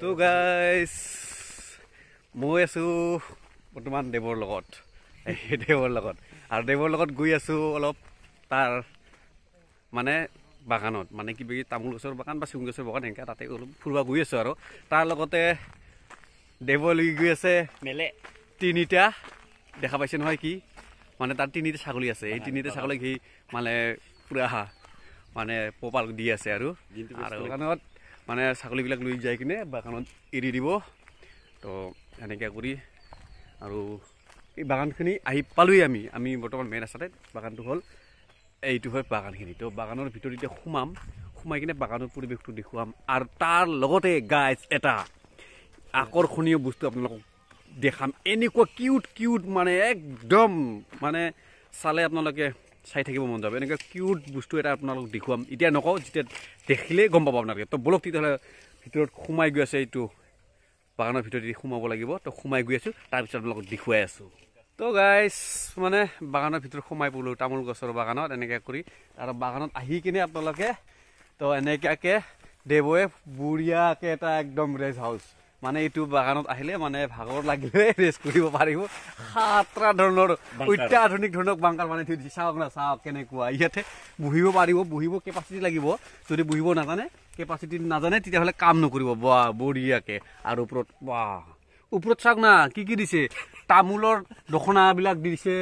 তো গাইজ মই আছোঁ বৰ্তমান দেৱৰ লগত দেৱৰ লগত আৰু দেৱৰ লগত গৈ আছোঁ অলপ তাৰ মানে বাগানত মানে কিবা কিবি তামোল গছৰ বাগান বা চিং গছৰ বাগান এনেকৈ তাতে অলপ ফুৰিব গৈ আছোঁ আৰু তাৰ লগতে দেৱলৈ গৈ আছে মেলে তিনিটা দেখা পাইছে নহয় কি মানে তাৰ তিনিটা ছাগলী আছে এই তিনিটা ছাগলী ঘি মানে পূৰা মানে পপাল দি আছে আৰু আৰু মানে ছাগলীবিলাক লৈ যাই কিনে বাগানত এৰি দিব তো সেনেকৈ কৰি আৰু এই বাগানখিনি আহি পালোঁৱেই আমি আমি বৰ্তমান মেইন ৰাস্তাতে বাগানটো হ'ল এইটো হয় বাগানখিনি তো বাগানৰ ভিতৰত এতিয়া সোমাম সোমাই কিনে বাগানৰ পৰিৱেশটো দেখুৱাম আৰু তাৰ লগতে গাইজ এটা আকৰ্ষণীয় বস্তু আপোনালোকক দেখাম এনেকুৱা কিউট কিউট মানে একদম মানে চালে আপোনালোকে চাই থাকিব মন যাব এনেকৈ কিউট বস্তু এটা আপোনালোকক দেখুৱাম এতিয়া নকওঁ যেতিয়া দেখিলেই গম পাব আপোনালোকে তো বলক তেতিয়াহ'লে ভিতৰত সোমাই গৈ আছে এইটো বাগানৰ ভিতৰত সোমাব লাগিব তো সোমাই গৈ আছোঁ তাৰপিছত আপোনালোকক দেখুৱাই আছোঁ তো গাইজ মানে বাগানৰ ভিতৰত সোমাই পৰিলোঁ তামোল গছৰ বাগানত এনেকৈ কৰি আৰু বাগানত আহি কিনে আপোনালোকে তো এনেকুৱাকৈ দেৱে বুঢ়িয়াকৈ এটা একদম ৰেষ্ট হাউচ মানে এইটো বাগানত আহিলে মানে ভাগৰ লাগিলে ৰেষ্ট কৰিব পাৰিব সাতটা ধৰণৰ অত্যাধুনিক ধৰণৰ বাংকাৰ মানে থৈ দিছে চাওক না চাওক কেনেকুৱা ইয়াতে বহিব পাৰিব বহিব কেপাচিটি লাগিব যদি বহিব নাজানে কেপাচিটি নাজানে তেতিয়াহ'লে কাম নকৰিব বা বঢ়িয়াকে আৰু ওপৰত বা ওপৰত চাওক না কি কি দিছে তামোলৰ দখনাবিলাক দিছে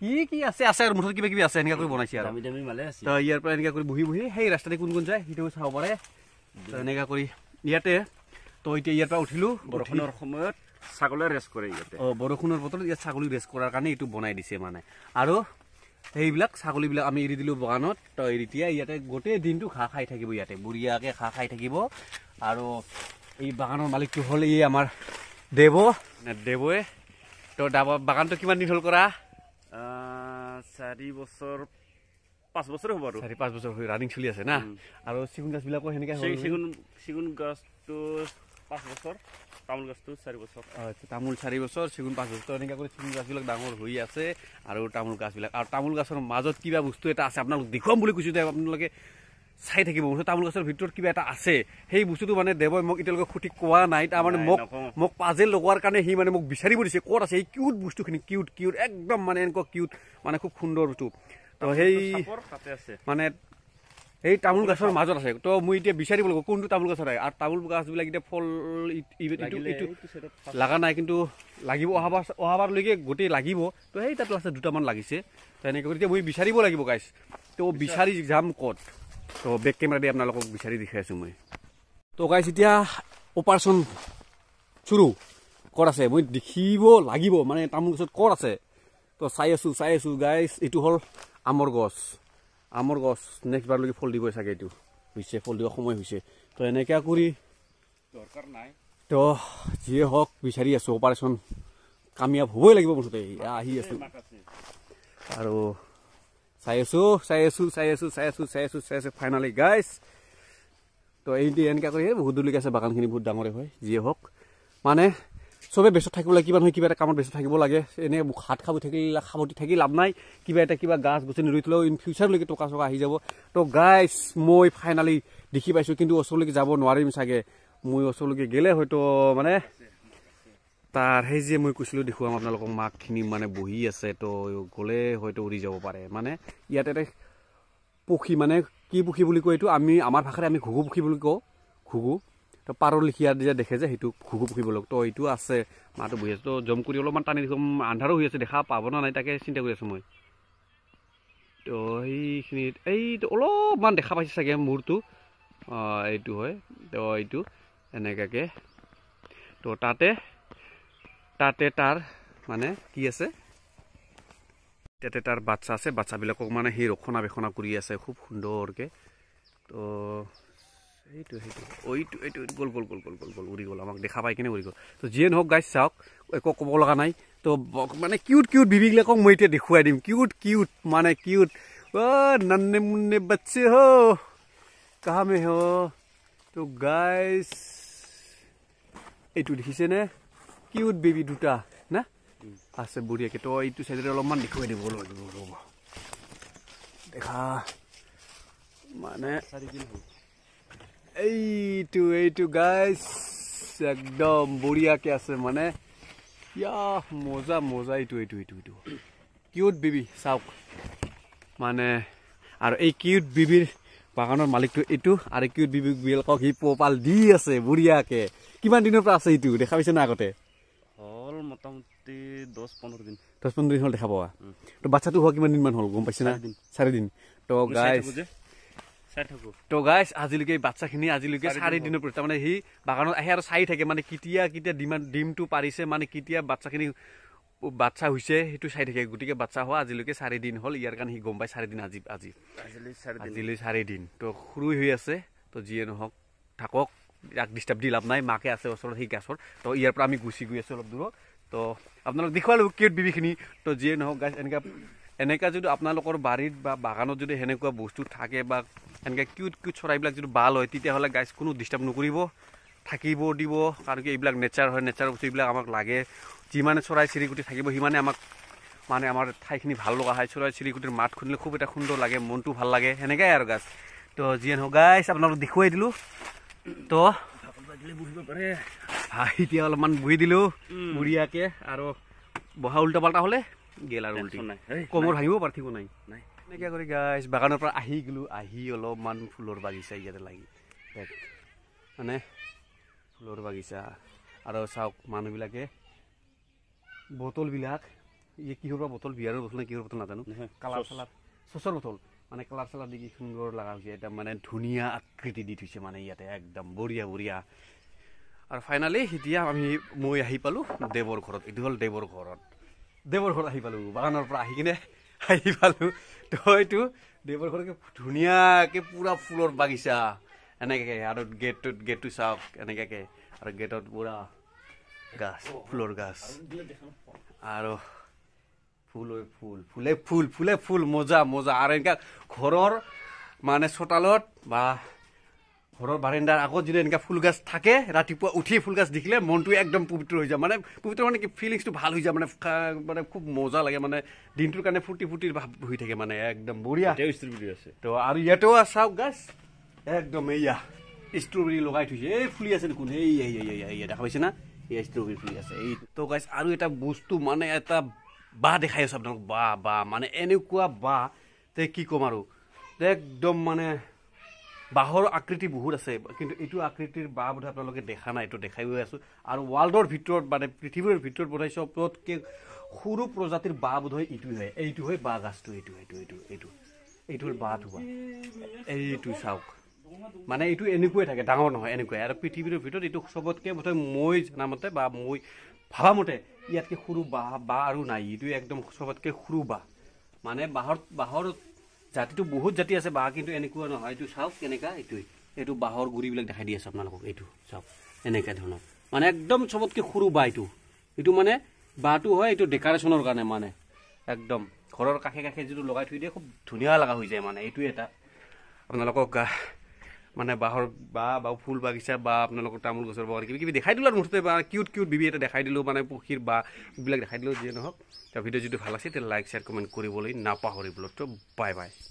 কি কি আছে আছে আৰু মুঠত কিবা কিবি আছে এনেকুৱা কৰি বনাইছে আৰু ইয়াৰ পৰা এনেকুৱা কৰি বহি বহি সেই ৰাস্তাতে কোন কোন যায় সেইটো চাব পাৰে এনেকুৱা কৰি ইয়াতে এতিয়া ইয়াৰ পৰা উঠিলো বৰষুণৰ সময়ত ছাগলে ৰেষ্ট কৰে ইয়াতে অঁ বৰষুণৰ বতৰত ইয়াত ছাগলী ৰেষ্ট কৰাৰ কাৰণে এইটো বনাই দিছে মানে আৰু সেইবিলাক ছাগলীবিলাক আমি এৰি দিলোঁ বগানত তো এৰি দিয়া ইয়াতে গোটেই দিনটো ঘাঁহ খাই থাকিব ইয়াতে বুঢ়িয়াকে ঘাঁহ খাই থাকিব আৰু এই বাগানৰ মালিকটো হ'ল এই আমাৰ দেৱ দেৱে তো বাগানটো কিমান দিন হ'ল কৰা চাৰি বছৰ পাঁচ বছৰ হ'ব আৰু চাৰি পাঁচ বছৰ হৈ ৰানিং চলি আছে না আৰু চিগুন গছবিলাকো সেনেকৈ চিগুন গছটো পাঁচ বছৰ তামোল চাৰি বছৰ চেগুন পাঁচ বছৰ এনেকুৱা কৰি চেগুন গছবিলাক ডাঙৰ হৈ আছে আৰু তামোল গছবিলাক আৰু তামোল গছৰ মাজত কিবা বস্তু এটা আছে আপোনালোক দেখুৱাম বুলি কৈছোঁ যে আপোনালোকে চাই থাকিব তামোল গছৰ ভিতৰত কিবা এটা আছে সেই বস্তুটো মানে দেৱই মোক এতিয়ালৈকে সুঠি কোৱা নাই তাৰমানে মোক মোক পাজে লগোৱাৰ কাৰণে সি মানে মোক বিচাৰিব দিছে ক'ত আছে এই কিউট বস্তুখিনি কিউট কিউট একদম মানে এনেকুৱা কিউট মানে খুব সুন্দৰ বস্তু ত' সেই মানে এই তামোল গছৰ মাজত আছে তো মই এতিয়া বিচাৰিব লাগিব কোনটো তামোল গছত আহে আৰু তামোল গছবিলাক এতিয়া ফল এইটো লগা নাই কিন্তু লাগিব অহাবাৰ অহাবাৰলৈকে গোটেই লাগিব তো সেই তাতো আছে দুটামান লাগিছে তো তেনেকৈ কৰি এতিয়া মই বিচাৰিব লাগিব গাইছ তো বিচাৰি যাম ক'ত তো বেক কেমেৰা দি আপোনালোকক বিচাৰি দেখাই আছোঁ মই তো গাইছ এতিয়া অপাৰেশ্যন চুৰু ক'ত আছে মই দেখিব লাগিব মানে তামোল গছত ক'ত আছে তো চাই আছোঁ চাই আছোঁ গাইছ এইটো হ'ল আমৰ গছ আমৰ গছ নেক্সট বাৰলৈকে ফল দিবই চাগে এইটো হৈছে ফল দিব সময় হৈছে তো এনেকৈ কৰি দৰকাৰ নাই তো যিয়ে হওক বিচাৰি আছো অপাৰেশ্যন কামিয়াব হ'বই লাগিব মুঠতে আহি আছো আৰু চাই আছো চাই আছো চাই আছো চাই আছো চাই আছো চাই আছো ফাইনেলি গাইজ তো এইটো এনেকৈ কৰি বহুত দূৰলৈকে আছে বাগানখিনি বহুত ডাঙৰে হয় যিয়ে হওক মানে চবেই ব্যস্ত থাকিব লাগে কিবা নহয় কিবা এটা কামত ব্যস্ত থাকিব লাগে এনে হাত খাব থাকিলে সাৱতি থাকি লাভ নাই কিবা এটা কিবা গাছ গুচি ৰৈ থ'লেও ইন ফিউচাৰলৈকে টকা চকা আহি যাব তো গাইজ মই ফাইনেলি দেখি পাইছোঁ কিন্তু ওচৰলৈকে যাব নোৱাৰিম চাগে মই ওচৰলৈকে গ'লে হয়তো মানে তাৰ সেই যে মই কৈছিলোঁ দেখুৱাম আপোনালোকক মাকখিনি মানে বহি আছে তো গ'লে হয়তো উৰি যাব পাৰে মানে ইয়াত এটা পক্ষী মানে কি পক্ষী বুলি কয় এইটো আমি আমাৰ ভাষাৰে আমি ঘুগু পক্ষী বুলি কওঁ ঘুগু তো পাৰ লিখি যেতিয়া দেখে যে সেইটো ঘুকু পুখিব লগ তো এইটো আছে মাটো বহি আছে তো জম কৰি অলপমান টানি দেখোঁ আন্ধাৰো হৈ আছে দেখা পাব না নাই তাকে চিন্তা কৰি আছোঁ মই তো সেইখিনিত এই অলপমান দেখা পাইছে চাগে মূৰটো এইটো হয় তো এইটো এনেকুৱাকে তো তাতে তাতে তাৰ মানে কি আছে তাতে তাৰ বাচ্ছা আছে বাচ্ছাবিলাকক মানে সি ৰক্ষণাবেক্ষণা কৰি আছে খুব সুন্দৰকৈ তো এইটো সেইটো ঐটো এইটো গ'ল গ'ল গ'ল গ'ল গ'ল গ'ল উৰি গ'ল আমাক দেখা পাই কিনে উৰি গ'ল তো যিয়ে নহওক গাইছ চাওক একো ক'ব লগা নাই তো মানে কিউট কিউট বিবিবিলাকক মই এতিয়া দেখুৱাই দিম কিউট কিউট মানে কিউট অ নান্নে মুন্নে বাচ্চে হ কাহামে হ তো গাইছ এইটো দেখিছেনে কিউট বেবি দুটা না আছে বুঢ়ীয়াকে তই এইটো চাইডে অলপমান দেখুৱাই দিব দেখা মানে চাৰিদিন হ'ল এইটো এইটো গাইজ একদম বঢ়িয়াকে আছে মানে ইয়া মজা মজা এইটো এইটো এইটো এইটো কিউট বিবি চাওক মানে আৰু এই কিউট বিবিৰ বাগানৰ মালিকটো এইটো আৰু কিউট বিবি বিল সি পোহপাল দি আছে বঢ়িয়াকে কিমান দিনৰ পৰা আছে এইটো দেখা পাইছে না আগতে হল মোটামুটি দহ পোন্ধৰ দিন দহ পোন্ধৰ দিন হ'ল দেখা পোৱা ত' বাচ্ছাটো হোৱা কিমান দিনমান হ'ল গম পাইছে না চাৰিদিন ত' গাইজ তো গাইজ আজিলৈকে বাচ্চাখিনি আজিলৈকে চাৰিদিনৰ পৰা তাৰমানে সি বাগানত আহে আৰু চাই থাকে মানে কেতিয়া কেতিয়া ডিমাণ্ড ডিমটো পাৰিছে মানে কেতিয়া বাচ্চাখিনি বাচ্ছা হৈছে সেইটো চাই থাকে গতিকে বাচ্ছা হোৱা আজিলৈকে চাৰিদিন হ'ল ইয়াৰ কাৰণে সি গম পাই চাৰিদিন আজি আজি আজিলৈ চাৰিদিন তো সৰুই হৈ আছে তো যিয়ে নহওক থাকক ইয়াক ডিষ্টাৰ্ব দি লাভ নাই মাকে আছে ওচৰত সেই গেছৰ তো ইয়াৰ পৰা আমি গুচি গৈ আছোঁ অলপ দূৰত তো আপোনালোক দেখুৱালোঁ কিউট বিবিখিনি তো যিয়ে নহওক গেছ এনেকৈ এনেকুৱা যদি আপোনালোকৰ বাৰীত বা বাগানত যদি সেনেকুৱা বস্তু থাকে বা এনেকৈ কিউট কিউট চৰাইবিলাক যদি বাল হয় তেতিয়াহ'লে গাইজ কোনো ডিষ্টাৰ্ব নকৰিব থাকিব দিব কাৰণ কি এইবিলাক নেচাৰ হয় নেচাৰ বস্তু এইবিলাক আমাক লাগে যিমানে চৰাই চিৰিকটি থাকিব সিমানে আমাক মানে আমাৰ ঠাইখিনি ভাল লগা হয় চৰাই চিৰিকুটিৰ মাত খুন্দিলে খুব এটা সুন্দৰ লাগে মনটো ভাল লাগে সেনেকৈ আৰু গাছ তো যিয়ে নহওক গাইছ আপোনালোকক দেখুৱাই দিলোঁ তো বহিব পাৰে এতিয়া অলপমান বহি দিলোঁ বুঢ়িয়াকৈ আৰু বহা উল্টা পাল্টা হ'লে গেল আৰু উল্টি কমৰ ভাঙিব পাৰিব নাই এনেকৈ কৰি গাইছ বাগানৰ পৰা আহি গ'লোঁ আহি অলপমান ফুলৰ বাগিচা ইয়াতে লাগি মানে ফুলৰ বাগিচা আৰু চাওক মানুহবিলাকে বটলবিলাক ইয়ে কিহৰ পৰা বটল বিয়াৰ বটল নে কিহৰ বটল নাজানো কালাৰ চালাৰ চচৰ বটল মানে কালাৰ চালাৰ দি কি সুন্দৰ লগা হৈছে একদম মানে ধুনীয়া আকৃতি দি থৈছে মানে ইয়াতে একদম বঢ়িয়া বঢ়িয়া আৰু ফাইনেলি এতিয়া আমি মই আহি পালোঁ দেৱৰ ঘৰত এইটো হ'ল দেৱৰ ঘৰত দেৱৰ ঘৰত আহি পালোঁ বাগানৰ পৰা আহি কিনে আহি পালোঁ তইতো দেৱৰ ঘৰতকৈ ধুনীয়াকৈ পূৰা ফুলৰ বাগিচা এনেকৈ আৰু গেটটোত গেটটো চাওক এনেকৈ আৰু গেটত পূৰা গাছ ফুলৰ গাছ আৰু ফুলৈ ফুল ফুলে ফুল ফুলে ফুল মজা মজা আৰু এনেকুৱা ঘৰৰ মানে চোতালত বা ঘৰৰ বাৰেণ্ডাৰ আগত যদি এনেকুৱা ফুলগাছ থাকে ৰাতিপুৱা উঠি ফুলগাছ দেখিলে মনটোৱে একদম পবিত্ৰ হৈ যায় মানে পবিত্ৰ মানে কি ফিলিংছটো ভাল হৈ যায় মানে মানে খুব মজা লাগে মানে দিনটোৰ কাৰণে ফুটি ফুটিৰ ভাৱ হৈ থাকে মানে একদম বঢ়িয়া তো আৰু ইয়াতেও চাওক গাছ একদম এইয়া ষ্ট্ৰবেৰী লগাই থৈছে এই ফুলি আছে দেখোন এই দেখা পাইছে না এইয়া ষ্ট্ৰবেৰী ফুলি আছে এই তো গাছ আৰু এটা বস্তু মানে এটা বাঁহ দেখাই আছো আপোনালোক বাহ বাহ মানে এনেকুৱা বাঁহ তে কি ক'ম আৰু একদম মানে বাঁহৰ আকৃতি বহুত আছে কিন্তু এইটো আকৃতিৰ বাঁহ বোধহয় আপোনালোকে দেখা নাই এইটো দেখাই গৈ আছোঁ আৰু ৱৰ্ল্ডৰ ভিতৰত মানে পৃথিৱীৰ ভিতৰত বোধহয় চবতকৈ সৰু প্ৰজাতিৰ বাঁহ বোধহয় এইটোৱে হয় এইটো হয় বাঁহ গাছটো এইটো এইটো এইটো এইটো এইটো হ'ল বাঁহটো এইটো চাওক মানে এইটো এনেকুৱাই থাকে ডাঙৰ নহয় এনেকুৱাই আৰু পৃথিৱীৰ ভিতৰত এইটো চবতকৈ বোধহয় মই জনামতে বা মই ভাবামতে ইয়াতকৈ সৰু বাঁহ বাঁহ আৰু নাই এইটো একদম চবতকৈ সৰু বাঁহ মানে বাঁহৰ বাঁহৰ জাতিটো বহুত জাতি আছে বাঁহ কিন্তু এনেকুৱা নহয় এইটো চাওক কেনেকুৱা এইটোৱে এইটো বাঁহৰ গুৰিবিলাক দেখাই দি আছে আপোনালোকক এইটো চাওক এনেকুৱা ধৰণৰ মানে একদম চবতকৈ সৰু বাঁহ এইটো এইটো মানে বাঁহটো হয় এইটো ডেকাৰেশ্যনৰ কাৰণে মানে একদম ঘৰৰ কাষে কাষে যিটো লগাই থৈ দিয়ে খুব ধুনীয়া লগা হৈ যায় মানে এইটোৱে এটা আপোনালোকক মানে বাঁহৰ বা বা ফুল বাগিচা বা আপোনালোকৰ তামোল গছৰ বাগৰ কিবা কিবি দেখাই দিলোঁ আৰু মুঠতে বা কিউট কিউট বিবি এটা দেখাই দিলোঁ মানে পক্ষীৰ বা এইবিলাক দেখাই দিলোঁ যিয়ে নহওক ভিডিঅ' যদি ভাল আছে তেতিয়া লাইক শ্বেয়াৰ কমেণ্ট কৰিবলৈ নাপাহৰিবলৈ ত' বাই বাই